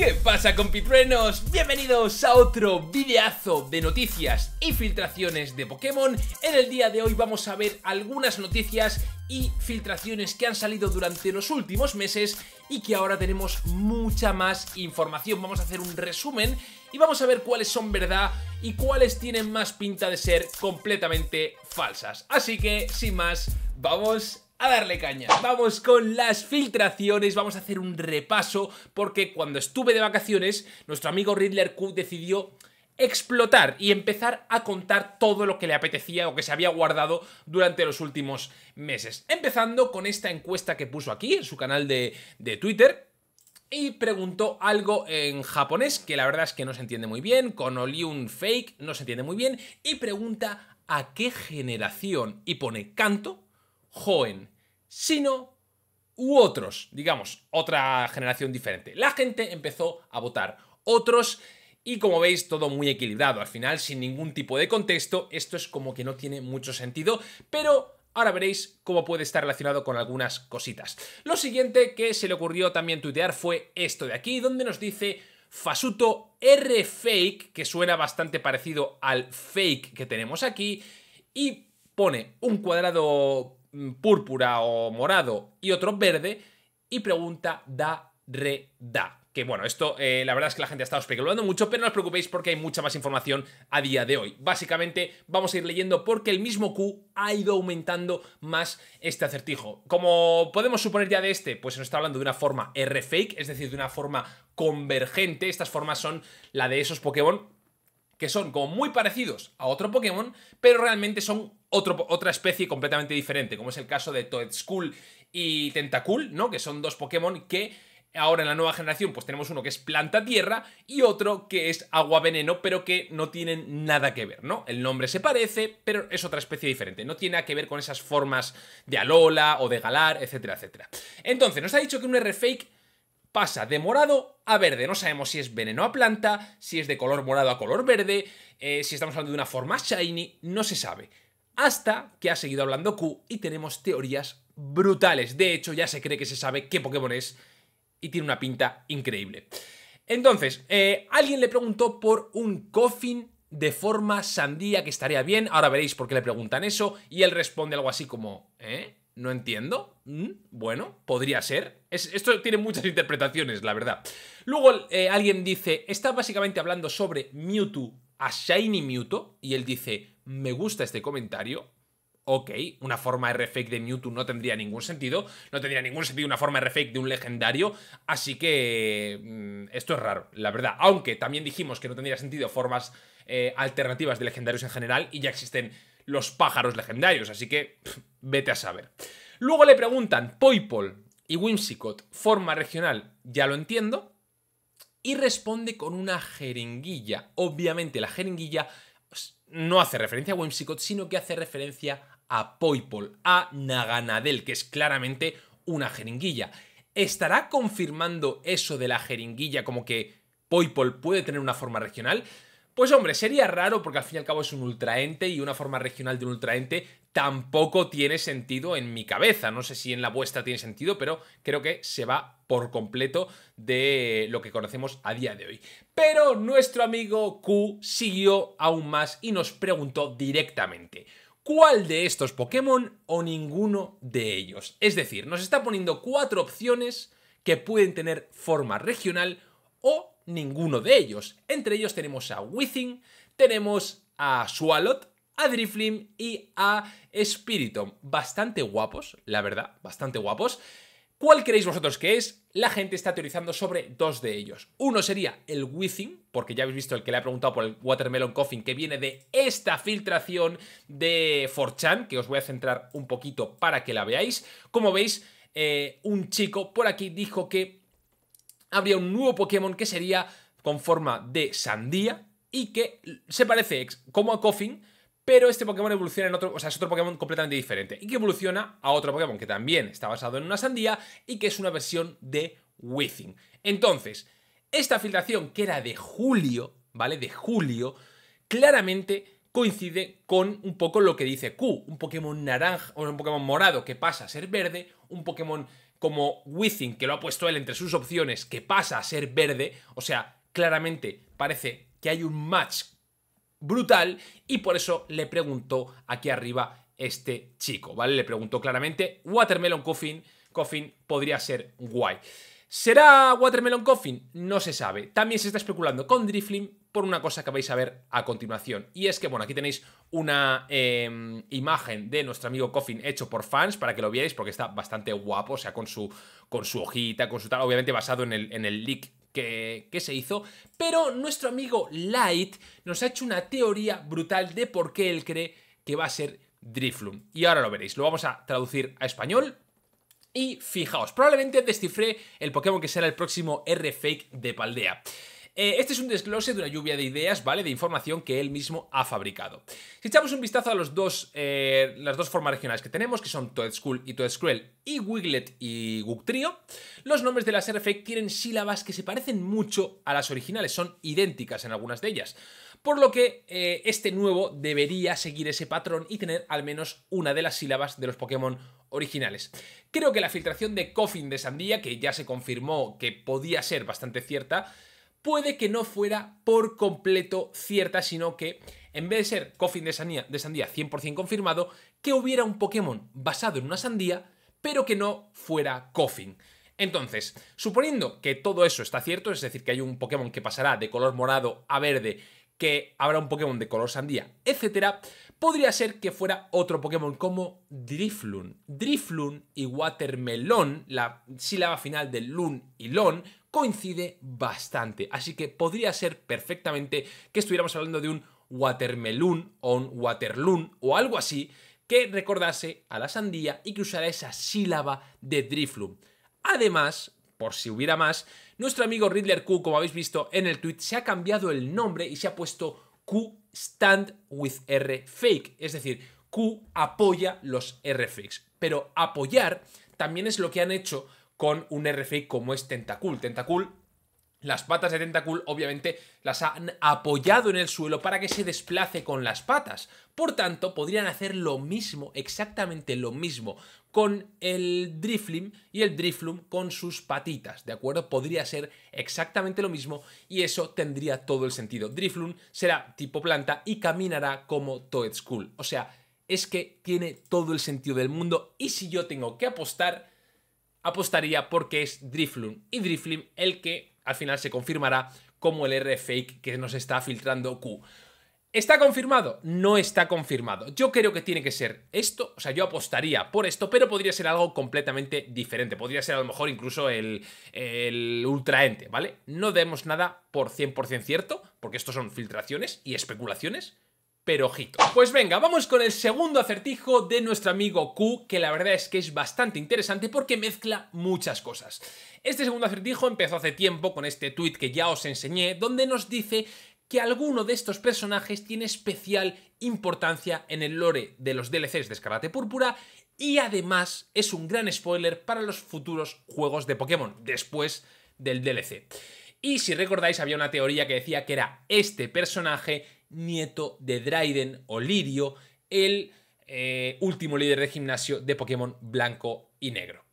¿Qué pasa compitruenos? Bienvenidos a otro videazo de noticias y filtraciones de Pokémon. En el día de hoy vamos a ver algunas noticias y filtraciones que han salido durante los últimos meses y que ahora tenemos mucha más información. Vamos a hacer un resumen y vamos a ver cuáles son verdad y cuáles tienen más pinta de ser completamente falsas. Así que, sin más, vamos a darle caña. Vamos con las filtraciones, vamos a hacer un repaso porque cuando estuve de vacaciones, nuestro amigo Riddler Q decidió explotar y empezar a contar todo lo que le apetecía o que se había guardado durante los últimos meses. Empezando con esta encuesta que puso aquí en su canal de, de Twitter, y preguntó algo en japonés, que la verdad es que no se entiende muy bien, con Oliun Fake no se entiende muy bien, y pregunta a qué generación, y pone canto, joven sino u otros, digamos, otra generación diferente. La gente empezó a votar otros y como veis todo muy equilibrado, al final sin ningún tipo de contexto, esto es como que no tiene mucho sentido, pero Ahora veréis cómo puede estar relacionado con algunas cositas. Lo siguiente que se le ocurrió también tuitear fue esto de aquí, donde nos dice Fasuto R-Fake, que suena bastante parecido al fake que tenemos aquí, y pone un cuadrado Mm, púrpura o morado y otro verde y pregunta da, re, da. Que bueno, esto eh, la verdad es que la gente ha estado especulando mucho, pero no os preocupéis porque hay mucha más información a día de hoy. Básicamente vamos a ir leyendo porque el mismo Q ha ido aumentando más este acertijo. Como podemos suponer ya de este, pues se nos está hablando de una forma R-fake, es decir, de una forma convergente. Estas formas son la de esos Pokémon que son como muy parecidos a otro Pokémon, pero realmente son otra especie completamente diferente, como es el caso de Toedskull y Tentacool, ¿no? Que son dos Pokémon que ahora en la nueva generación pues tenemos uno que es planta tierra y otro que es agua veneno, pero que no tienen nada que ver, ¿no? El nombre se parece, pero es otra especie diferente, no tiene nada que ver con esas formas de Alola o de Galar, etcétera, etcétera. Entonces, nos ha dicho que un R-Fake pasa de morado a verde, no sabemos si es veneno a planta, si es de color morado a color verde, eh, si estamos hablando de una forma shiny, no se sabe hasta que ha seguido hablando Q y tenemos teorías brutales. De hecho, ya se cree que se sabe qué Pokémon es y tiene una pinta increíble. Entonces, eh, alguien le preguntó por un coffin de forma sandía que estaría bien. Ahora veréis por qué le preguntan eso. Y él responde algo así como, ¿eh? No entiendo. ¿Mm? Bueno, podría ser. esto tiene muchas interpretaciones, la verdad. Luego eh, alguien dice, está básicamente hablando sobre Mewtwo a Shiny Mewtwo y él dice, me gusta este comentario. Ok, una forma R-Fake de Mewtwo no tendría ningún sentido. No tendría ningún sentido una forma r de un legendario. Así que mm, esto es raro, la verdad. Aunque también dijimos que no tendría sentido formas eh, alternativas de legendarios en general y ya existen los pájaros legendarios. Así que vete a saber. Luego le preguntan, Poipol y Whimsicott, forma regional, ya lo entiendo y responde con una jeringuilla. Obviamente la jeringuilla no hace referencia a Whimsicott, sino que hace referencia a Poipol, a Naganadel, que es claramente una jeringuilla. ¿Estará confirmando eso de la jeringuilla como que Poipol puede tener una forma regional? Pues hombre, sería raro porque al fin y al cabo es un ultraente y una forma regional de un ultraente tampoco tiene sentido en mi cabeza. No sé si en la vuestra tiene sentido, pero creo que se va por completo de lo que conocemos a día de hoy. Pero nuestro amigo Q siguió aún más y nos preguntó directamente. ¿Cuál de estos Pokémon o ninguno de ellos? Es decir, nos está poniendo cuatro opciones que pueden tener forma regional o ninguno de ellos. Entre ellos tenemos a Within, tenemos a Swallow, a Driflim y a Spiritom. Bastante guapos, la verdad, bastante guapos. ¿Cuál creéis vosotros que es? La gente está teorizando sobre dos de ellos. Uno sería el Within, porque ya habéis visto el que le ha preguntado por el Watermelon Coffin, que viene de esta filtración de 4 que os voy a centrar un poquito para que la veáis. Como veis, eh, un chico por aquí dijo que habría un nuevo Pokémon que sería con forma de sandía y que se parece como a Coffin, pero este Pokémon evoluciona en otro, o sea, es otro Pokémon completamente diferente y que evoluciona a otro Pokémon que también está basado en una sandía y que es una versión de Withing. Entonces, esta filtración que era de julio, ¿vale? De julio, claramente coincide con un poco lo que dice Q, un Pokémon naranja, o un Pokémon morado que pasa a ser verde, un Pokémon como Within, que lo ha puesto él entre sus opciones, que pasa a ser verde, o sea, claramente parece que hay un match brutal y por eso le preguntó aquí arriba este chico, ¿vale? Le preguntó claramente, Watermelon Coffin, Coffin podría ser guay. ¿Será Watermelon Coffin? No se sabe. También se está especulando con Driflim por una cosa que vais a ver a continuación. Y es que, bueno, aquí tenéis una em, imagen de nuestro amigo Coffin hecho por fans para que lo veáis porque está bastante guapo, o sea, con su, con su hojita, con su tal, obviamente basado en el, en el leak que, que, se hizo, pero nuestro amigo Light nos ha hecho una teoría brutal de por qué él cree que va a ser Driflum. Y ahora lo veréis, lo vamos a traducir a español. Y fijaos, probablemente descifré el Pokémon que será el próximo R-Fake de Paldea. Eh, este es un desglose de una lluvia de ideas, ¿vale? De información que él mismo ha fabricado. Si echamos un vistazo a los dos, eh, las dos formas regionales que tenemos, que son Toad School y Toad Skrull y Wiglet y Trio, los nombres de las RF tienen sílabas que se parecen mucho a las originales, son idénticas en algunas de ellas. Por lo que eh, este nuevo debería seguir ese patrón y tener al menos una de las sílabas de los Pokémon originales. Creo que la filtración de Coffin de Sandía, que ya se confirmó que podía ser bastante cierta, puede que no fuera por completo cierta, sino que en vez de ser Coffin de sandía, de sandía 100% confirmado, que hubiera un Pokémon basado en una sandía, pero que no fuera Coffin. Entonces, suponiendo que todo eso está cierto, es decir, que hay un Pokémon que pasará de color morado a verde, que habrá un Pokémon de color sandía, etc., podría ser que fuera otro Pokémon como Drifloon. Driflun y Watermelon, la sílaba final de Lun y Lon, coincide bastante. Así que podría ser perfectamente que estuviéramos hablando de un watermelon o un waterloon o algo así que recordase a la sandía y que usara esa sílaba de Driflum. Además, por si hubiera más, nuestro amigo Riddler Q, como habéis visto en el tweet, se ha cambiado el nombre y se ha puesto Q stand with R fake, es decir, Q apoya los R fakes. Pero apoyar también es lo que han hecho con un RFI como es Tentacool. Tentacool las patas de Tentacool obviamente las han apoyado en el suelo para que se desplace con las patas. Por tanto, podrían hacer lo mismo, exactamente lo mismo, con el Driflim y el Driflum con sus patitas, ¿de acuerdo? Podría ser exactamente lo mismo y eso tendría todo el sentido. Driflum será tipo planta y caminará como Toad School. O sea, es que tiene todo el sentido del mundo y si yo tengo que apostar apostaría porque es Drifloon y Driflim el que al final se confirmará como el R fake que nos está filtrando Q. ¿Está confirmado? No está confirmado. Yo creo que tiene que ser esto, o sea, yo apostaría por esto, pero podría ser algo completamente diferente. Podría ser a lo mejor incluso el, el ultraente, ¿vale? No demos nada por 100% cierto, porque esto son filtraciones y especulaciones, pero ojito. Pues venga, vamos con el segundo acertijo de nuestro amigo Q, que la verdad es que es bastante interesante porque mezcla muchas cosas. Este segundo acertijo empezó hace tiempo con este tuit que ya os enseñé, donde nos dice que alguno de estos personajes tiene especial importancia en el lore de los DLCs de Escarlate Púrpura y además es un gran spoiler para los futuros juegos de Pokémon después del DLC. Y si recordáis había una teoría que decía que era este personaje nieto de Dryden o Lirio, el eh, último líder de gimnasio de Pokémon blanco y negro.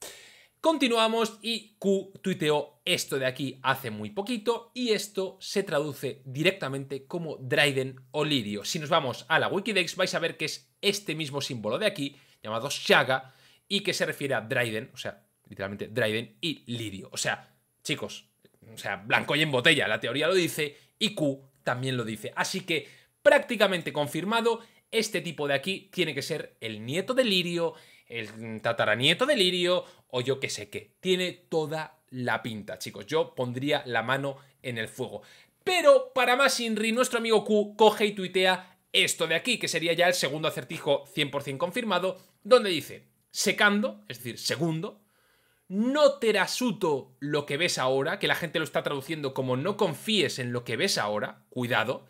Continuamos y Q tuiteó esto de aquí hace muy poquito y esto se traduce directamente como Dryden o Lirio. Si nos vamos a la Wikidex vais a ver que es este mismo símbolo de aquí, llamado Shaga, y que se refiere a Dryden, o sea, literalmente Dryden y Lirio. O sea, chicos, o sea, blanco y en botella, la teoría lo dice, y Q también lo dice. Así que prácticamente confirmado, este tipo de aquí tiene que ser el nieto de Lirio, el tataranieto de Lirio o yo qué sé qué. Tiene toda la pinta, chicos. Yo pondría la mano en el fuego. Pero para más Inri, nuestro amigo Q coge y tuitea esto de aquí, que sería ya el segundo acertijo 100% confirmado, donde dice, secando, es decir, segundo, no terasuto lo que ves ahora, que la gente lo está traduciendo como no confíes en lo que ves ahora, cuidado.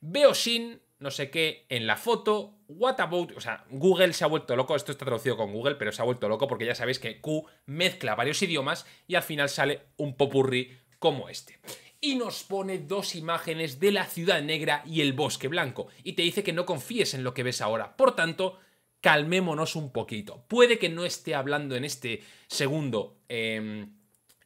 Veo sin no sé qué en la foto, what about, o sea, Google se ha vuelto loco, esto está traducido con Google, pero se ha vuelto loco porque ya sabéis que Q mezcla varios idiomas y al final sale un popurrí como este y nos pone dos imágenes de la ciudad negra y el bosque blanco, y te dice que no confíes en lo que ves ahora. Por tanto, calmémonos un poquito. Puede que no esté hablando en este segundo... Em,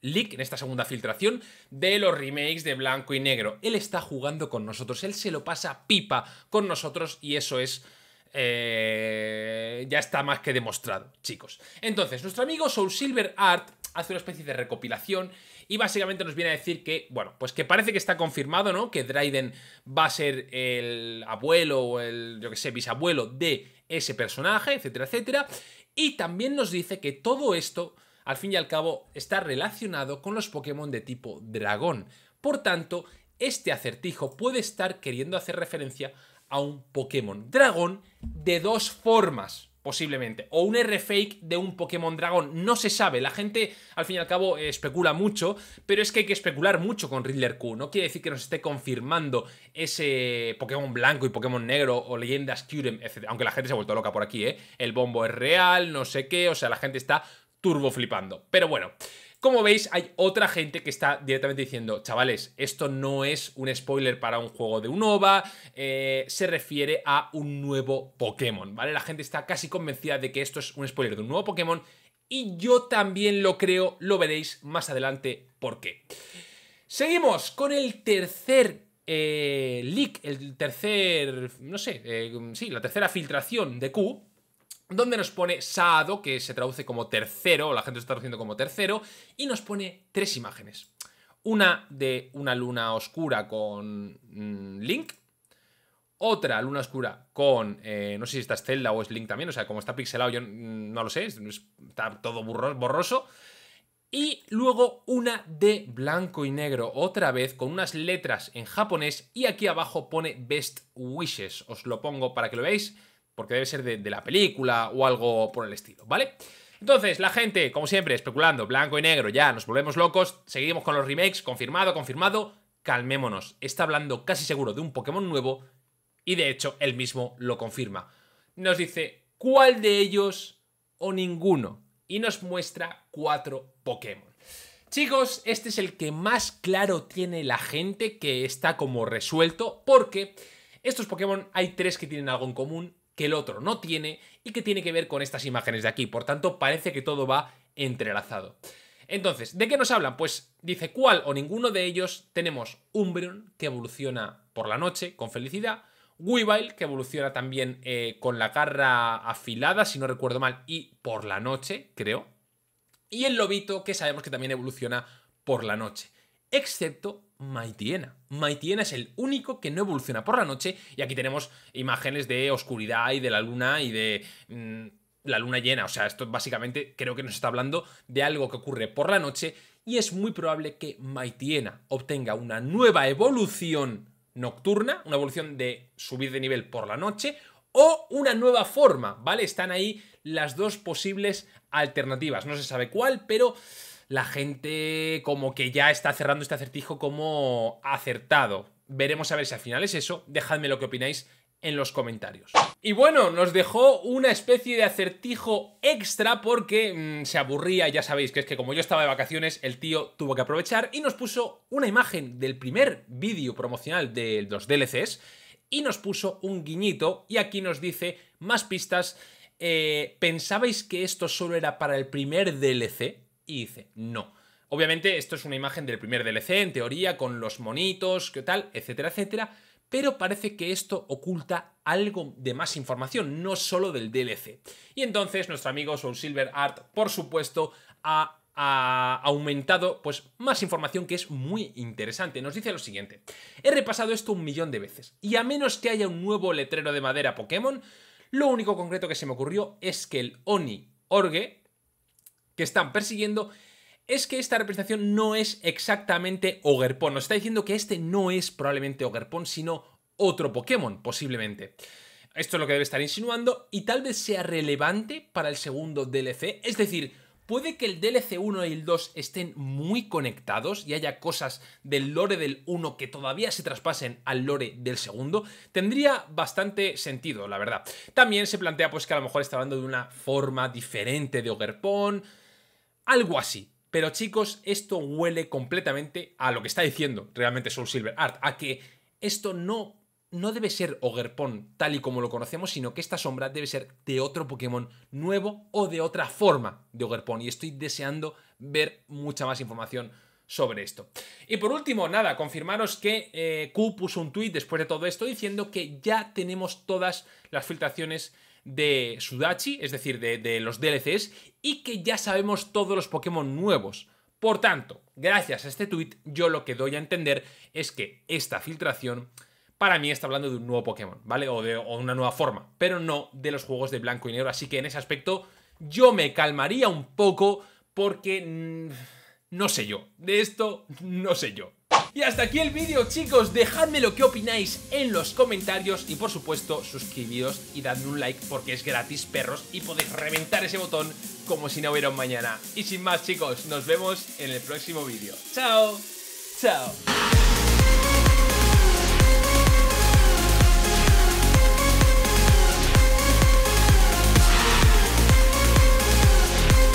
leak, en esta segunda filtración, de los remakes de blanco y negro. Él está jugando con nosotros, él se lo pasa pipa con nosotros y eso es... Eh, ya está más que demostrado, chicos. Entonces, nuestro amigo Soul Silver Art hace una especie de recopilación y básicamente nos viene a decir que, bueno, pues que parece que está confirmado, ¿no? Que Dryden va a ser el abuelo o el, yo que sé, bisabuelo de ese personaje, etcétera, etcétera. Y también nos dice que todo esto, al fin y al cabo, está relacionado con los Pokémon de tipo dragón. Por tanto, este acertijo puede estar queriendo hacer referencia a un Pokémon dragón de dos formas posiblemente. O un R-Fake de un Pokémon Dragón, no se sabe. La gente, al fin y al cabo, especula mucho, pero es que hay que especular mucho con Riddler Q. No quiere decir que nos esté confirmando ese Pokémon blanco y Pokémon negro o leyendas Kyurem, etc. Aunque la gente se ha vuelto loca por aquí, ¿eh? El bombo es real, no sé qué, o sea, la gente está turbo flipando. Pero bueno. Como veis, hay otra gente que está directamente diciendo, chavales, esto no es un spoiler para un juego de un eh, se refiere a un nuevo Pokémon, ¿vale? La gente está casi convencida de que esto es un spoiler de un nuevo Pokémon y yo también lo creo, lo veréis más adelante por qué. Seguimos con el tercer eh, leak, el tercer, no sé, eh, sí, la tercera filtración de Q, donde nos pone Saado, que se traduce como tercero, la gente está traduciendo como tercero, y nos pone tres imágenes. Una de una luna oscura con mm, Link, otra luna oscura con, eh, no sé si esta es Zelda o es Link también, o sea, como está pixelado, yo mm, no lo sé, está todo borroso. Y luego una de blanco y negro, otra vez con unas letras en japonés, y aquí abajo pone Best Wishes, os lo pongo para que lo veáis porque debe ser de, la película o algo por el estilo, ¿vale? Entonces, la gente, como siempre, especulando, blanco y negro, ya nos volvemos locos, seguimos con los remakes, confirmado, confirmado, calmémonos, está hablando casi seguro de un Pokémon nuevo y de hecho él mismo lo confirma. Nos dice cuál de ellos o ninguno y nos muestra cuatro Pokémon. Chicos, este es el que más claro tiene la gente que está como resuelto porque estos Pokémon hay tres que tienen algo en común que el otro no tiene y que tiene que ver con estas imágenes de aquí. Por tanto, parece que todo va entrelazado. Entonces, ¿de qué nos hablan? Pues dice cuál o ninguno de ellos tenemos Umbreon, que evoluciona por la noche con felicidad, Weavile, que evoluciona también eh, con la garra afilada, si no recuerdo mal, y por la noche, creo, y el lobito, que sabemos que también evoluciona por la noche, excepto Maitiena. Maitiena es el único que no evoluciona por la noche y aquí tenemos imágenes de oscuridad y de la luna y de... Mm, la luna llena, o sea, esto básicamente creo que nos está hablando de algo que ocurre por la noche y es muy probable que Maitiena obtenga una nueva evolución nocturna, una evolución de subir de nivel por la noche o una nueva forma, ¿vale? Están ahí las dos posibles alternativas, no se sabe cuál, pero la gente como que ya está cerrando este acertijo como acertado. Veremos a ver si al final es eso. Dejadme lo que opináis en los comentarios. Y bueno, nos dejó una especie de acertijo extra porque mm, se aburría, ya sabéis que es que como yo estaba de vacaciones, el tío tuvo que aprovechar y nos puso una imagen del primer vídeo promocional de los DLCs y nos puso un guiñito y aquí nos dice más pistas. Eh, ¿Pensabais que esto solo era para el primer DLC? y dice no. Obviamente esto es una imagen del primer DLC, en teoría, con los monitos, qué tal, etcétera, etcétera, pero parece que esto oculta algo de más información, no solo del DLC. Y entonces nuestro amigo Soul Silver Art, por supuesto, ha ha aumentado pues más información que es muy interesante. Nos dice lo siguiente, he repasado esto un millón de veces y a menos que haya un nuevo letrero de madera Pokémon, lo único concreto que se me ocurrió es que el Oni Orgue que están persiguiendo es que esta representación no es exactamente Ogerpon. Nos está diciendo que este no es probablemente Ogerpon, sino otro Pokémon, posiblemente. Esto es lo que debe estar insinuando y tal vez sea relevante para el segundo DLC. Es decir, puede que el DLC 1 y el 2 estén muy conectados y haya cosas del lore del 1 que todavía se traspasen al lore del segundo. Tendría bastante sentido, la verdad. También se plantea pues que a lo mejor está hablando de una forma diferente de Ogerpon algo así. Pero chicos, esto huele completamente a lo que está diciendo realmente Soul Silver Art, a que esto no, no debe ser Ogerpon tal y como lo conocemos, sino que esta sombra debe ser de otro Pokémon nuevo o de otra forma de Ogerpon. Y estoy deseando ver mucha más información sobre esto. Y por último, nada, confirmaros que eh, Q puso un tuit después de todo esto diciendo que ya tenemos todas las filtraciones de Sudachi, es decir, de, los DLCs, y que ya sabemos todos los Pokémon nuevos. Por tanto, gracias a este tuit, yo lo que doy a entender es que esta filtración para mí está hablando de un nuevo Pokémon, ¿vale? O de una nueva forma, pero no de los juegos de blanco y negro. Así que en ese aspecto yo me calmaría un poco porque... no sé yo, de esto no sé yo. Y hasta aquí el vídeo, chicos. Dejadme lo que opináis en los comentarios y, por supuesto, suscribiros y dadme un like porque es gratis, perros, y podéis reventar ese botón como si no hubiera un mañana. Y sin más, chicos, nos vemos en el próximo vídeo. ¡Chao! ¡Chao!